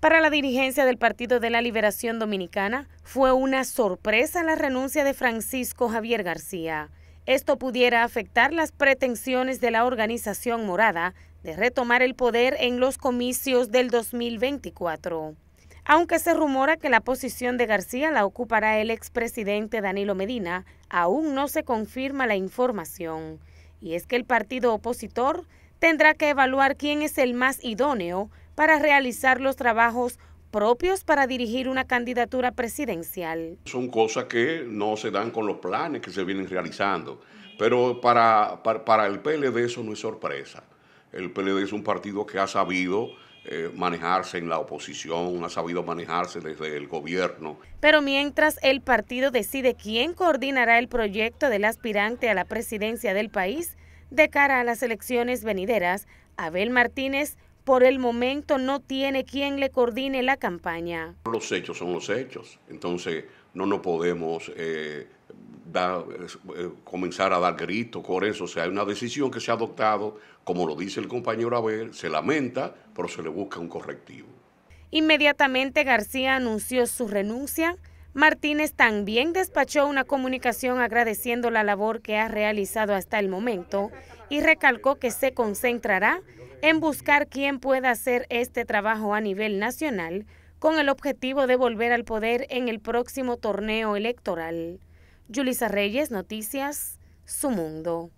Para la dirigencia del Partido de la Liberación Dominicana fue una sorpresa la renuncia de Francisco Javier García. Esto pudiera afectar las pretensiones de la organización morada de retomar el poder en los comicios del 2024. Aunque se rumora que la posición de García la ocupará el expresidente Danilo Medina, aún no se confirma la información. Y es que el partido opositor tendrá que evaluar quién es el más idóneo para realizar los trabajos propios para dirigir una candidatura presidencial. Son cosas que no se dan con los planes que se vienen realizando, pero para, para, el PLD eso no es sorpresa. El PLD es un partido que ha sabido eh, manejarse en la oposición, ha sabido manejarse desde el gobierno. Pero mientras el partido decide quién coordinará el proyecto del aspirante a la presidencia del país de cara a las elecciones venideras, Abel Martínez por el momento no tiene quien le coordine la campaña. Los hechos son los hechos, entonces no nos podemos eh, eh, comenzar a dar gritos por eso. O sea, hay una decisión que se ha adoptado, como lo dice el compañero Abel, se lamenta, pero se le busca un correctivo. Inmediatamente García anunció su renuncia Martínez también despachó una comunicación agradeciendo la labor que ha realizado hasta el momento y recalcó que se concentrará en buscar quién pueda hacer este trabajo a nivel nacional con el objetivo de volver al poder en el próximo torneo electoral. Yulisa Reyes, Noticias, Su Mundo.